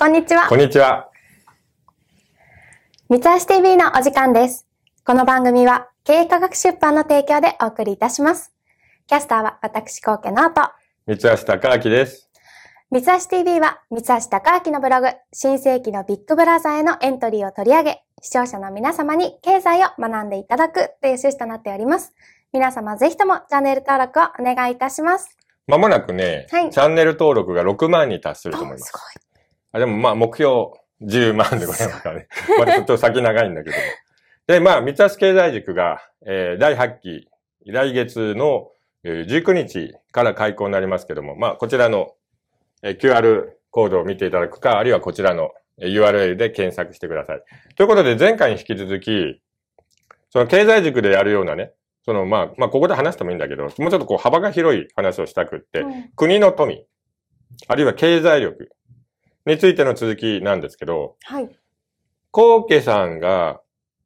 こんにちは。こんにちは。三橋 TV のお時間です。この番組は経営科学出版の提供でお送りいたします。キャスターは私、高家の人。三橋隆明です。三橋 TV は三橋隆明のブログ、新世紀のビッグブラザーへのエントリーを取り上げ、視聴者の皆様に経済を学んでいただくという趣旨となっております。皆様ぜひともチャンネル登録をお願いいたします。まもなくね、はい、チャンネル登録が6万に達すると思います。すごい。あ、でもまあ目標10万でございますからね。まだちょっと先長いんだけども。で、まあ、三橋経済塾が、えー、第8期、来月の19日から開校になりますけども、まあ、こちらの QR コードを見ていただくか、あるいはこちらの URL で検索してください。ということで、前回に引き続き、その経済塾でやるようなね、そのまあ、まあ、ここで話してもいいんだけど、もうちょっとこう幅が広い話をしたくって、うん、国の富、あるいは経済力、についての続きなんですけど、はい。コウケさんが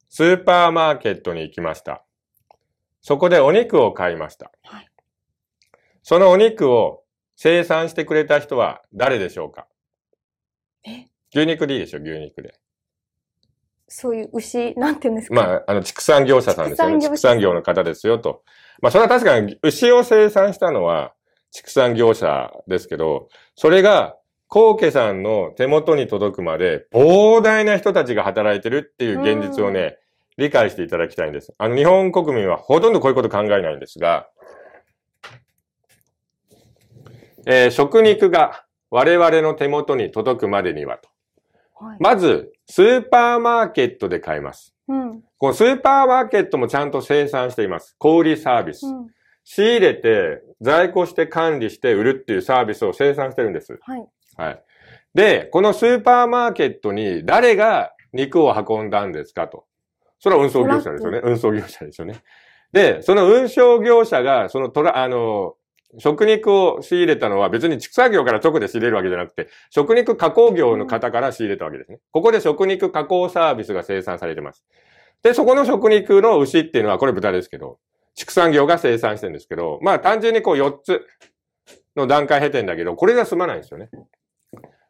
スーパーマーケットに行きました。そこでお肉を買いました。はい。そのお肉を生産してくれた人は誰でしょうかえ牛肉でいいでしょ、牛肉で。そういう牛、なんて言うんですかまあ、あの、畜産業者さんですよね。畜産畜産業の方ですよ、と。まあ、それは確かに牛を生産したのは畜産業者ですけど、それがコウケさんの手元に届くまで、膨大な人たちが働いてるっていう現実をね、理解していただきたいんです。あの、日本国民はほとんどこういうこと考えないんですが、えー、食肉が我々の手元に届くまでにはと。まず、スーパーマーケットで買います。うん、このスーパーマーケットもちゃんと生産しています。小売サービス。うん、仕入れて、在庫して管理して売るっていうサービスを生産してるんです。はい、はい。で、このスーパーマーケットに誰が肉を運んだんですかと。それは運送業者ですよね。運送業者ですよね。で、その運送業者が、そのトラ、あの、食肉を仕入れたのは別に畜産業から直で仕入れるわけじゃなくて、食肉加工業の方から仕入れたわけですね。ここで食肉加工サービスが生産されてます。で、そこの食肉の牛っていうのは、これ豚ですけど、畜産業が生産してるんですけど、まあ単純にこう4つの段階経てんだけど、これじゃ済まないんですよね。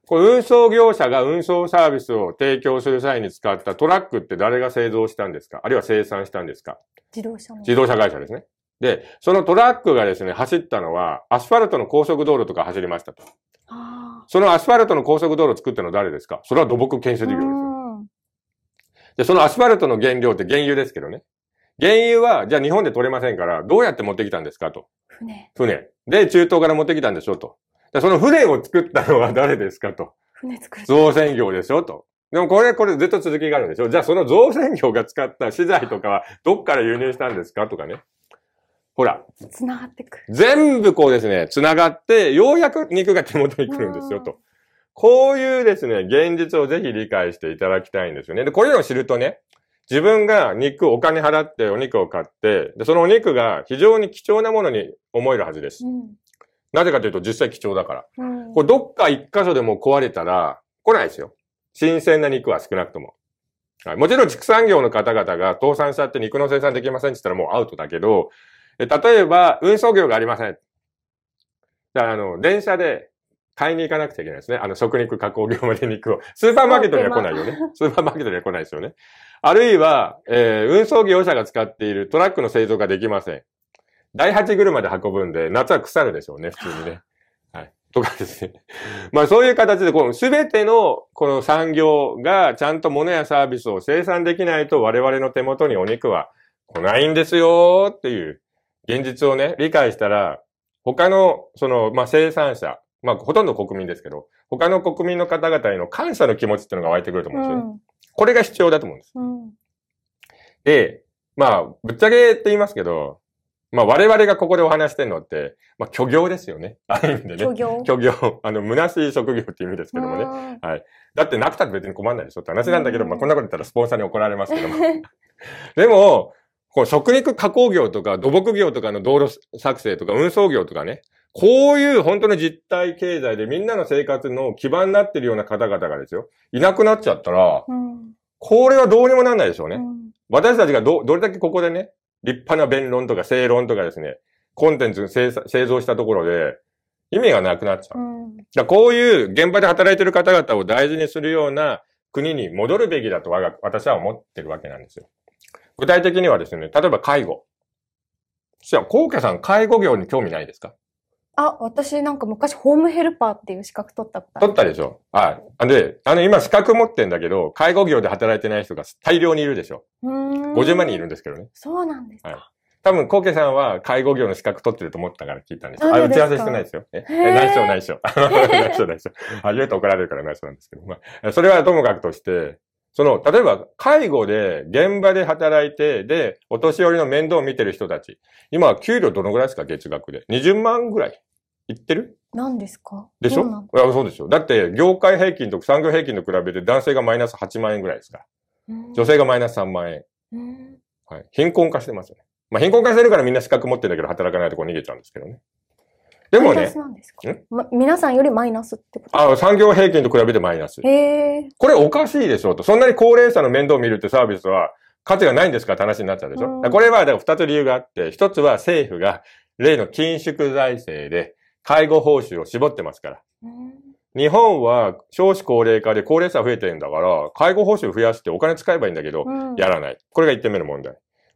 これ運送業者が運送サービスを提供する際に使ったトラックって誰が製造したんですかあるいは生産したんですか自動車自動車会社ですね。で、そのトラックがですね、走ったのは、アスファルトの高速道路とか走りましたと。そのアスファルトの高速道路を作ったのは誰ですかそれは土木建設業ですよ。で、そのアスファルトの原料って原油ですけどね。原油は、じゃあ日本で取れませんから、どうやって持ってきたんですかと。船。船。で、中東から持ってきたんでしょうと。じゃその船を作ったのは誰ですかと。船作った。造船業でしょと。でもこれ、これずっと続きがあるんでしょじゃあその造船業が使った資材とかはどっから輸入したんですかとかね。ほら。繋がってくる。全部こうですね、繋がって、ようやく肉が手元に来るんですよと。こういうですね、現実をぜひ理解していただきたいんですよね。で、これを知るとね、自分が肉、お金払ってお肉を買って、でそのお肉が非常に貴重なものに思えるはずです。うん、なぜかというと実際貴重だから。うん、これどっか一箇所でも壊れたら来ないですよ。新鮮な肉は少なくとも。はい、もちろん畜産業の方々が倒産しちゃって肉の生産できませんって言ったらもうアウトだけど、例えば運送業がありません。あの、電車で買いに行かなくちゃいけないですね。あの、食肉加工業まで肉を。スーパーマーケットには来ないよね。スーパーマーケットには来ないですよね。あるいは、えー、運送業者が使っているトラックの製造ができません。第8車で運ぶんで、夏は腐るでしょうね、普通にね。はい。とかですね。まあそういう形で、このすべてのこの産業がちゃんと物やサービスを生産できないと我々の手元にお肉は来ないんですよっていう現実をね、理解したら、他の、その、まあ生産者、まあほとんど国民ですけど、他の国民の方々への感謝の気持ちっていうのが湧いてくると思うんですよね。うん、これが必要だと思うんです。うん、で、まあ、ぶっちゃけって言いますけど、まあ我々がここでお話してるのって、まあ虚業ですよね。ある意味でね。虚業。虚業。あの、虚しい職業って意味ですけどもね。はい。だってなくたって別に困らないでしょって話なんだけど、まあこんなこと言ったらスポンサーに怒られますけども。でも、こう食肉加工業とか土木業とかの道路作成とか運送業とかね、こういう本当の実体経済でみんなの生活の基盤になってるような方々がですよ、いなくなっちゃったら、うん、これはどうにもなんないでしょうね。うん私たちがど、どれだけここでね、立派な弁論とか正論とかですね、コンテンツ製造したところで、意味がなくなっちゃう。うん、だこういう現場で働いてる方々を大事にするような国に戻るべきだと私は思ってるわけなんですよ。具体的にはですね、例えば介護。そしたら、皇家さん介護業に興味ないですかあ、私なんか昔ホームヘルパーっていう資格取った取ったでしょはい。で、あの今資格持ってんだけど、介護業で働いてない人が大量にいるでしょ。うん。50万人いるんですけどね。そうなんですか。はい。多分、コウケさんは介護業の資格取ってると思ったから聞いたんですよ。あ、打ち合わせしてないですよ。え、内緒内緒。内緒 内緒。あ、言うと怒られるから内緒なんですけど。まあ、それはともかくとして、その、例えば、介護で、現場で働いて、で、お年寄りの面倒を見てる人たち。今は給料どのぐらいですか月額で。20万ぐらい。いってる何ですかでしょいや、そうですよ。だって、業界平均と産業平均と比べて男性がマイナス8万円ぐらいですから。女性がマイナス3万円。はい。貧困化してますよね。まあ、貧困化してるからみんな資格持ってるんだけど、働かないとこ逃げちゃうんですけどね。でもね。ま、皆さんよりマイナスってことあ産業平均と比べてマイナス。ええ。これおかしいでしょうと。そんなに高齢者の面倒を見るってサービスは価値がないんですかって話になっちゃうでしょ。うこれは、だから二つ理由があって、一つは政府が例の緊縮財政で介護報酬を絞ってますから。日本は少子高齢化で高齢者増えてるんだから、介護報酬増やしてお金使えばいいんだけど、うん、やらない。これが1点目の問題。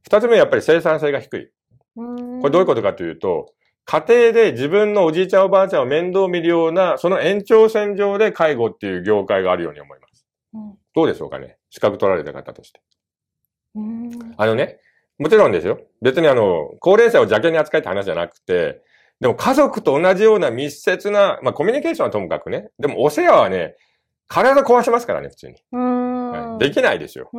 2つ目はやっぱり生産性が低い。これどういうことかというと、家庭で自分のおじいちゃんおばあちゃんを面倒見るような、その延長線上で介護っていう業界があるように思います。うん、どうでしょうかね資格取られた方として。あのね、もちろんですよ。別にあの、高齢者を邪険に扱いって話じゃなくて、でも家族と同じような密接な、まあコミュニケーションはともかくね。でもお世話はね、体壊しますからね、普通に。はい、できないですよ。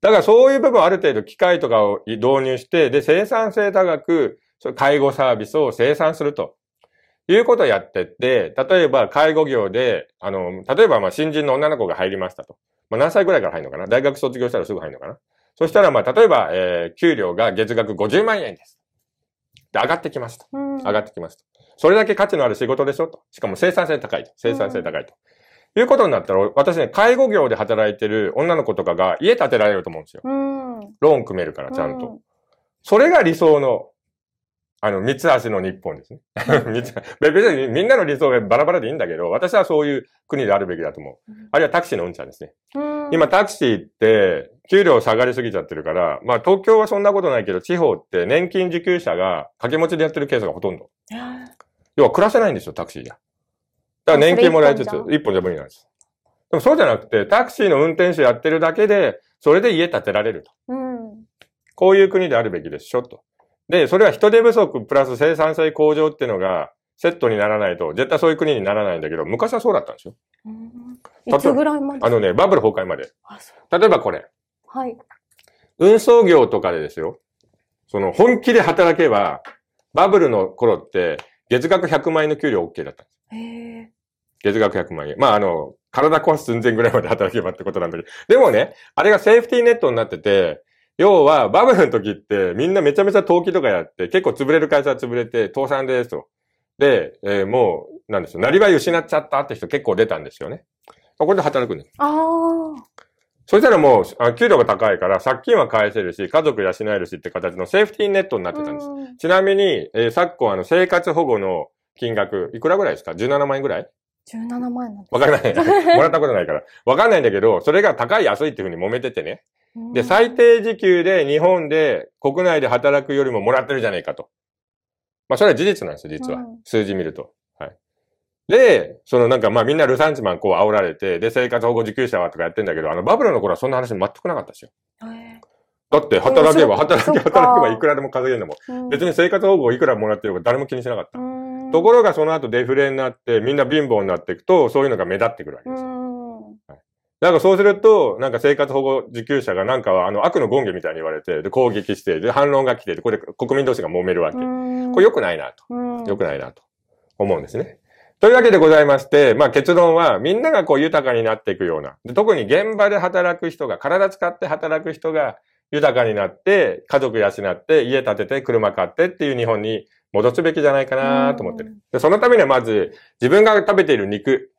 だからそういう部分ある程度機械とかを導入して、で、生産性高く、介護サービスを生産するということをやってって、例えば介護業で、あの、例えばまあ新人の女の子が入りましたと。まあ、何歳ぐらいから入るのかな大学卒業したらすぐ入るのかなそしたらまあ、例えば、えー、給料が月額50万円です。で、上がってきますと。上がってきますと。それだけ価値のある仕事でしょと。しかも生産性高いと。生産性高いと。いうことになったら、私ね、介護業で働いてる女の子とかが家建てられると思うんですよ。ローン組めるから、ちゃんと。それが理想のあの、三つ足の日本ですね。別にみんなの理想がバラバラでいいんだけど、私はそういう国であるべきだと思う。あるいはタクシーのうんちゃんですね。今タクシーって、給料下がりすぎちゃってるから、まあ東京はそんなことないけど、地方って年金受給者が掛け持ちでやってるケースがほとんど。要は暮らせないんですよ、タクシーが。だから年金もらいつつ、一本じゃ無理なんです。でもそうじゃなくて、タクシーの運転手やってるだけで、それで家建てられると。うん、こういう国であるべきでしょ、と。で、それは人手不足プラス生産性向上っていうのがセットにならないと、絶対そういう国にならないんだけど、昔はそうだったんですよ。いつぐらいまであのね、バブル崩壊まで。例えばこれ。はい。運送業とかでですよ。その本気で働けば、バブルの頃って、月額100万円の給料 OK だったんです。月額100万円。まあ、あの、体壊す寸前ぐらいまで働けばってことなんだけど。でもね、あれがセーフティーネットになってて、要は、バブルの時って、みんなめちゃめちゃ投機とかやって、結構潰れる会社は潰れて、倒産ですと。で、えー、もう、なんでしょう、なりわい失っちゃったって人結構出たんですよね。これで働くんです。ああ。そしたらもうあ、給料が高いから、借金は返せるし、家族養えるしって形のセーフティーネットになってたんです。ちなみに、えー、昨今、あの、生活保護の金額、いくらぐらいですか ?17 万円ぐらい ?17 万円なんわからない。もらったことないから。わかんないんだけど、それが高い安いっていうふうに揉めててね。で、最低時給で日本で国内で働くよりももらってるじゃねえかと。まあ、それは事実なんですよ、実は。数字見ると。はい。で、そのなんかまあみんなルサンチマンこう煽られて、で、生活保護受給者はとかやってんだけど、あのバブルの頃はそんな話全くなかったですよ。だって働けば、働けば、働けばいくらでも稼げるのも別に生活保護をいくらもらってるか誰も気にしなかった。ところがその後デフレになって、みんな貧乏になっていくと、そういうのが目立ってくるわけですよ。なんかそうすると、なんか生活保護受給者がなんかはあの悪の権下みたいに言われて、で攻撃して、で反論が来て、でこれで国民同士が揉めるわけ。これ良くないなと。良くないなと思うんですね。というわけでございまして、まあ結論はみんながこう豊かになっていくような、特に現場で働く人が、体使って働く人が豊かになって、家族養って、家建てて、車買ってっていう日本に戻すべきじゃないかなと思ってる。でそのためにはまず自分が食べている肉、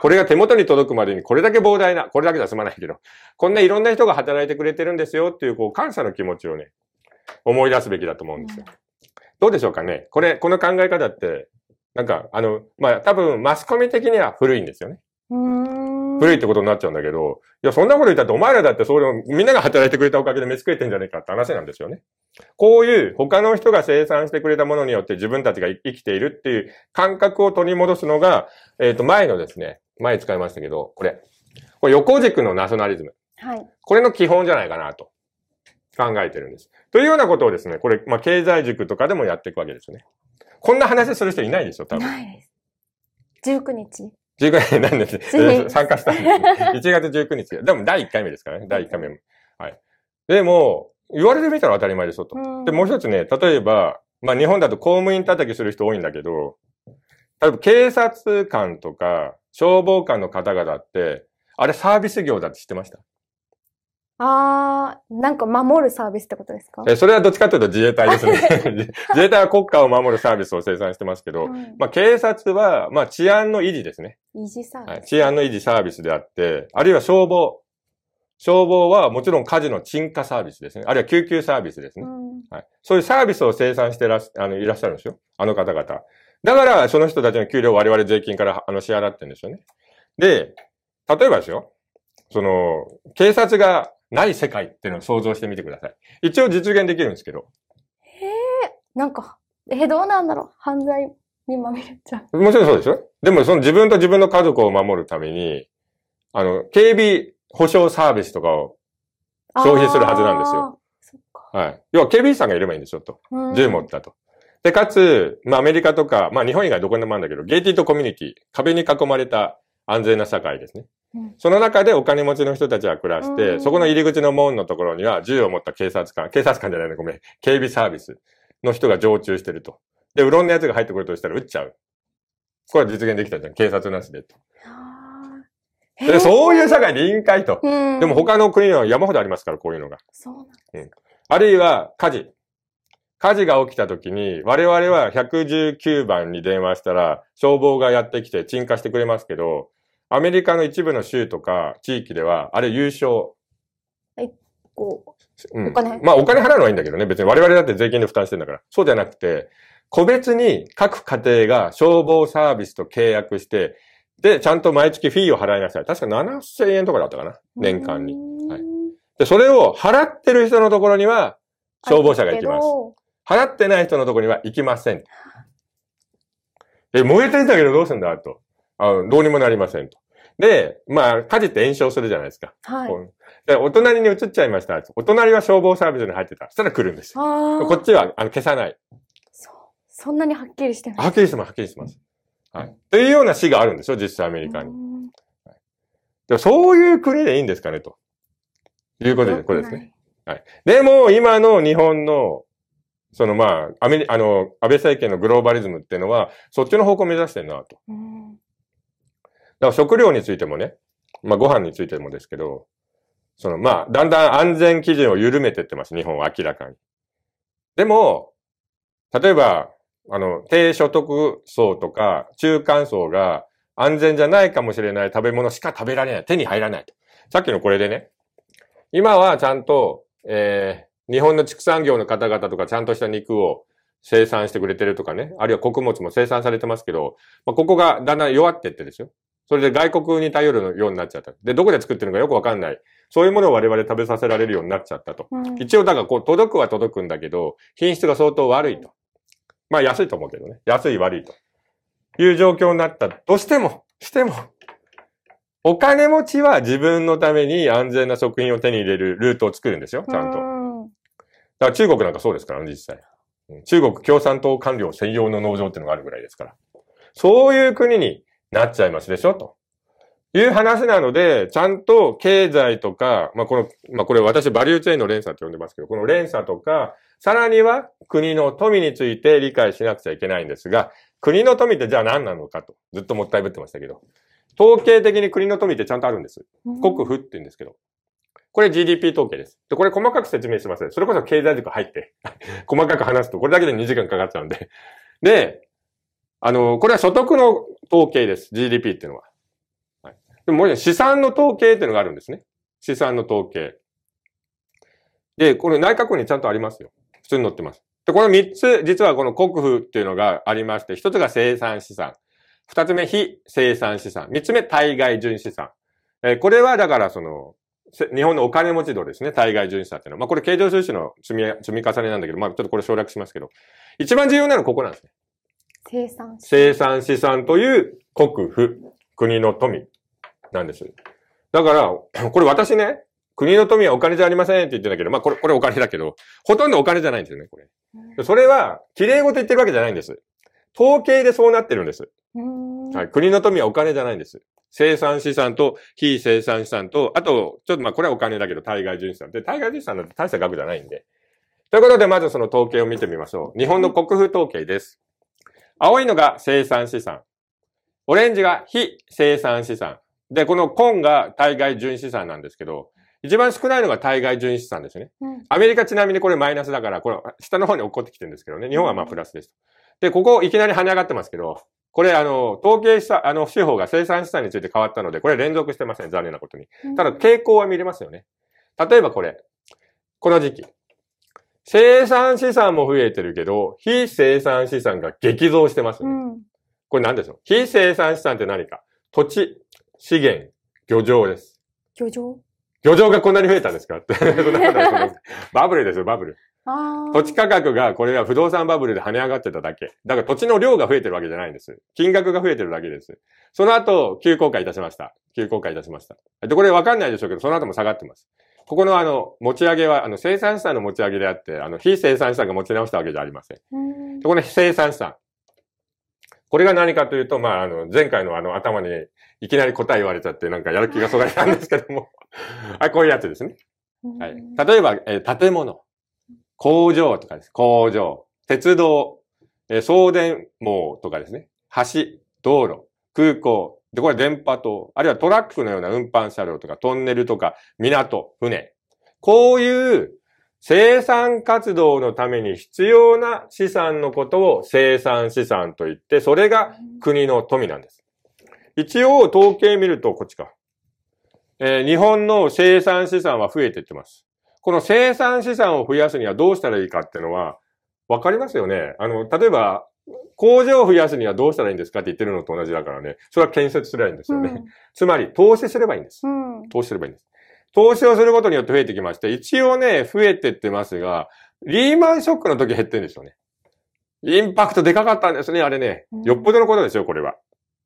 これが手元に届くまでにこれだけ膨大な、これだけじゃ済まないけど、こんないろんな人が働いてくれてるんですよっていう、こう、感謝の気持ちをね、思い出すべきだと思うんですよ。どうでしょうかねこれ、この考え方って、なんか、あの、まあ、多分、マスコミ的には古いんですよね。古いってことになっちゃうんだけど、いや、そんなこと言ったってお前らだってそれをみんなが働いてくれたおかげで飯食えてんじゃねえかって話なんですよね。こういう他の人が生産してくれたものによって自分たちが生きているっていう感覚を取り戻すのが、えっ、ー、と、前のですね、前使いましたけど、これ。これ横軸のナショナリズム。はい。これの基本じゃないかなと考えてるんです。というようなことをですね、これ、まあ、経済塾とかでもやっていくわけですよね。こんな話する人いないでしょ、多分。ないです。19日。19日なんです。参加したんです。1 月19日。でも第1回目ですからね、第1回目も。はい。でも、言われてみたら当たり前でしょ、と。で、もう一つね、例えば、まあ日本だと公務員叩きする人多いんだけど、例えば警察官とか、消防官の方々って、あれサービス業だって知ってましたあー、なんか守るサービスってことですかえ、それはどっちかというと自衛隊ですね。自衛隊は国家を守るサービスを生産してますけど、うん、まあ警察は、まあ治安の維持ですね。維持サービス、はい、治安の維持サービスであって、あるいは消防。消防はもちろん火事の鎮火サービスですね。あるいは救急サービスですね。うん、はい、そういうサービスを生産してらっあのいらっしゃるんですよ。あの方々。だから、その人たちの給料を我々税金からあの支払ってるんですよね。で、例えばですよ。その、警察がない世界っていうのを想像してみてください。一応実現できるんですけど。へえ、なんか、え、どうなんだろう犯罪にまみれちゃう。もちろんそうでしょでもその自分と自分の家族を守るために、あの、警備保障サービスとかを消費するはずなんですよ。はい。要は警備員さんがいればいいんですよ、と。銃持ったと。で、かつ、まあ、アメリカとか、まあ、日本以外どこにでもあるんだけど、ゲイティとコミュニティ、壁に囲まれた安全な社会ですね。うん、その中でお金持ちの人たちは暮らして、うん、そこの入り口の門のところには銃を持った警察官、警察官じゃないね、ごめん、警備サービスの人が常駐してると。で、うろんな奴が入ってくるとしたら撃っちゃう。これは実現できたじゃん、警察なしでと。でそういう社会に委員会と。でも他の国は山ほどありますから、こういうのが。そうなんです、うん、あるいは火事。火事が起きた時に、我々は119番に電話したら、消防がやってきて鎮火してくれますけど、アメリカの一部の州とか地域では、あれ優勝。はいこう、うん、まあお金払うのはいいんだけどね、別に我々だって税金で負担してんだから。そうじゃなくて、個別に各家庭が消防サービスと契約して、で、ちゃんと毎月フィーを払いなさい。確か7000円とかだったかな年間に。はい。で、それを払ってる人のところには、消防車が行きます。払ってない人のとこには行きません。え、燃えてんだけどどうすんだと。あの、どうにもなりませんと。で、まあ、火事って炎症するじゃないですか。はい。で、お隣に移っちゃいました。お隣は消防サービスに入ってた。そしたら来るんですよ。こっちはあの消さない。そう。そんなにはっきりしてない。はっきりしてます、はっきりしてます。はい。というような市があるんですよ、実際アメリカに。はい、でそういう国でいいんですかね、と。いうことで、これですね。はい。でも、今の日本のそのまあ、アメリ、あの、安倍政権のグローバリズムっていうのは、そっちの方向を目指してるなと。うん、だから食料についてもね、まあご飯についてもですけど、そのまあ、だんだん安全基準を緩めてってます、日本は明らかに。でも、例えば、あの、低所得層とか中間層が安全じゃないかもしれない食べ物しか食べられない。手に入らないと。さっきのこれでね、今はちゃんと、えー、日本の畜産業の方々とかちゃんとした肉を生産してくれてるとかね、あるいは穀物も生産されてますけど、まあ、ここがだんだん弱ってってですよ。それで外国に頼るようになっちゃった。で、どこで作ってるのかよくわかんない。そういうものを我々食べさせられるようになっちゃったと。うん、一応、だからこう、届くは届くんだけど、品質が相当悪いと。まあ、安いと思うけどね。安い悪いと。いう状況になったとしても、しても、お金持ちは自分のために安全な食品を手に入れるルートを作るんですよ、ちゃんと。から中国なんかそうですからね、実際。中国共産党官僚専用の農場っていうのがあるぐらいですから。そういう国になっちゃいますでしょ、と。いう話なので、ちゃんと経済とか、まあ、この、まあ、これ私バリューチェーンの連鎖って呼んでますけど、この連鎖とか、さらには国の富について理解しなくちゃいけないんですが、国の富ってじゃあ何なのかと、ずっともったいぶってましたけど、統計的に国の富ってちゃんとあるんです。国富って言うんですけど、これ GDP 統計です。で、これ細かく説明します。それこそ経済塾入って 細かく話すと、これだけで2時間かかっちゃうんでで、あの、これは所得の統計です。GDP っていうのは。はい、でも、もう資産の統計っていうのがあるんですね。資産の統計。で、これ内閣にちゃんとありますよ。普通に載ってます。で、この3つ、実はこの国富っていうのがありまして、1つが生産資産。2つ目、非生産資産。3つ目、対外純資産。えー、これはだからその、日本のお金持ち度ですね、対外純資産っていうのは。まあ、これ経常収支の積み、積み重ねなんだけど、まあ、ちょっとこれ省略しますけど、一番重要なのはここなんですね。生産生産資産という国府、国の富なんです。だから、これ私ね、国の富はお金じゃありませんって言ってたけど、まあこれ、これお金だけど、ほとんどお金じゃないんですよね、これ。それは、綺麗事言ってるわけじゃないんです。統計でそうなってるんです。はい、国の富はお金じゃないんです。生産資産と非生産資産と、あと、ちょっとまあこれはお金だけど、対外純資産。で、対外純資産なんて大した額じゃないんで。ということで、まずその統計を見てみましょう。日本の国風統計です。青いのが生産資産。オレンジが非生産資産。で、このコンが対外純資産なんですけど、一番少ないのが対外純資産ですね。アメリカちなみにこれマイナスだから、これ下の方に落っこってきてるんですけどね。日本はまあプラスです。で、ここいきなり跳ね上がってますけど、これあの、統計した、あの、手法が生産資産について変わったので、これ連続してません、残念なことに。ただ、傾向は見れますよね。例えばこれ、この時期。生産資産も増えてるけど、非生産資産が激増してますね。うん、これ何でしょう非生産資産って何か土地、資源、漁場です。漁場漁場がこんなに増えたんですかって。バブルですよ、バブル。土地価格が、これは不動産バブルで跳ね上がってただけ。だから土地の量が増えてるわけじゃないんです。金額が増えてるだけです。その後、急降下いたしました。急降下いたしました。で、これわかんないでしょうけど、その後も下がってます。ここのあの、持ち上げは、あの、生産資産の持ち上げであって、あの、非生産資産が持ち直したわけじゃありません。で、この生産資産。これが何かというと、まあ、あの、前回のあの、頭にいきなり答え言われちゃって、なんかやる気がそがれたんですけども あ、こういうやつですね。はい。例えば、えー、建物。工場とかです。工場。鉄道。えー、送電網とかですね。橋。道路。空港。で、これ電波塔。あるいはトラックのような運搬車両とか、トンネルとか、港、船。こういう生産活動のために必要な資産のことを生産資産と言って、それが国の富なんです。一応統計見ると、こっちか。えー、日本の生産資産は増えていってます。この生産資産を増やすにはどうしたらいいかっていうのは、わかりますよね。あの、例えば、工場を増やすにはどうしたらいいんですかって言ってるのと同じだからね。それは建設すればいいんですよね。うん、つまり、投資すればいいんです、投資すればいいんです。投資をすることによって増えてきまして、一応ね、増えてってますが、リーマンショックの時減ってんですよね。インパクトでかかったんですね、あれね。よっぽどのことですよ、これは。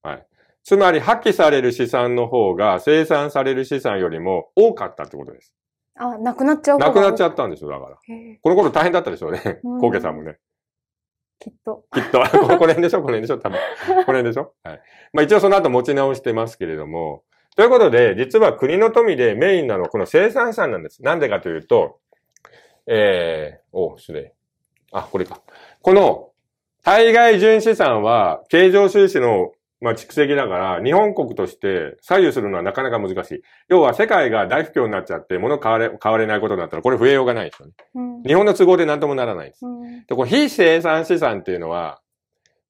はい。つまり破棄される資産の方が生産される資産よりも多かったってことです。あ、なくなっちゃうなくなっちゃったんでしょ、だから。この頃大変だったでしょうね。コウケさんもね。きっと。きっと。この辺でしょこの辺でしょ多分。この辺でしょはい。まあ一応その後持ち直してますけれども。ということで、実は国の富でメインなのはこの生産資産なんです。なんでかというと、えー、お、失礼。あ、これか。この、対外純資産は、経常収支のまあ、蓄積だから、日本国として左右するのはなかなか難しい。要は世界が大不況になっちゃって、物変われ、変われないことになったら、これ増えようがないですよね。うん、日本の都合で何ともならないです。うん、で、こう、非生産資産っていうのは、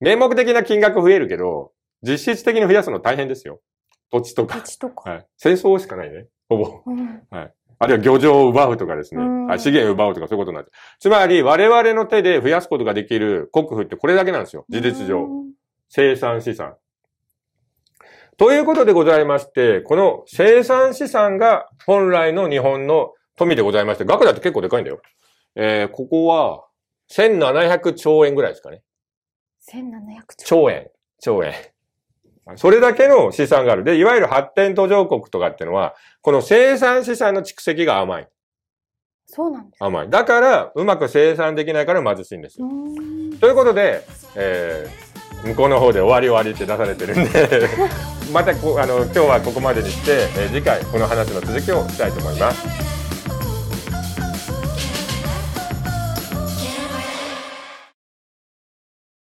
名目的な金額増えるけど、実質的に増やすの大変ですよ。土地とか。土地とか。はい。戦争しかないね。ほぼ。うん、はい。あるいは漁場を奪うとかですね。はい。資源を奪うとかそういうことになって。つまり、我々の手で増やすことができる国富ってこれだけなんですよ。事実上。生産資産。ということでございまして、この生産資産が本来の日本の富でございまして、額だって結構でかいんだよ。えー、ここは、1700兆円ぐらいですかね。1700兆円。兆円。それだけの資産がある。で、いわゆる発展途上国とかっていうのは、この生産資産の蓄積が甘い。そうなんです。甘い。だから、うまく生産できないから貧しいんですよ。ということで、えー、向こうの方で終わり終わりって出されてるんで またこあの今日はここまでにして、え次回この話の続きをしたいと思います。